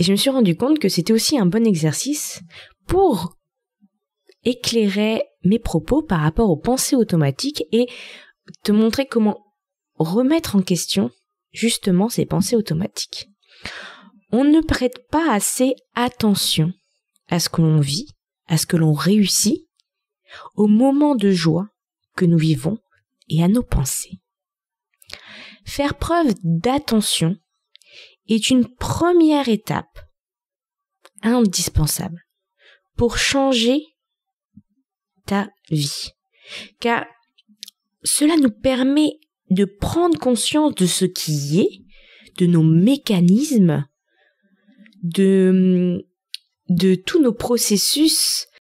Et je me suis rendu compte que c'était aussi un bon exercice pour éclairer mes propos par rapport aux pensées automatiques et te montrer comment remettre en question justement ces pensées automatiques. On ne prête pas assez attention à ce que l'on vit, à ce que l'on réussit, aux moments de joie que nous vivons et à nos pensées. Faire preuve d'attention est une première étape indispensable pour changer ta vie. Car cela nous permet de prendre conscience de ce qui est, de nos mécanismes, de, de tous nos processus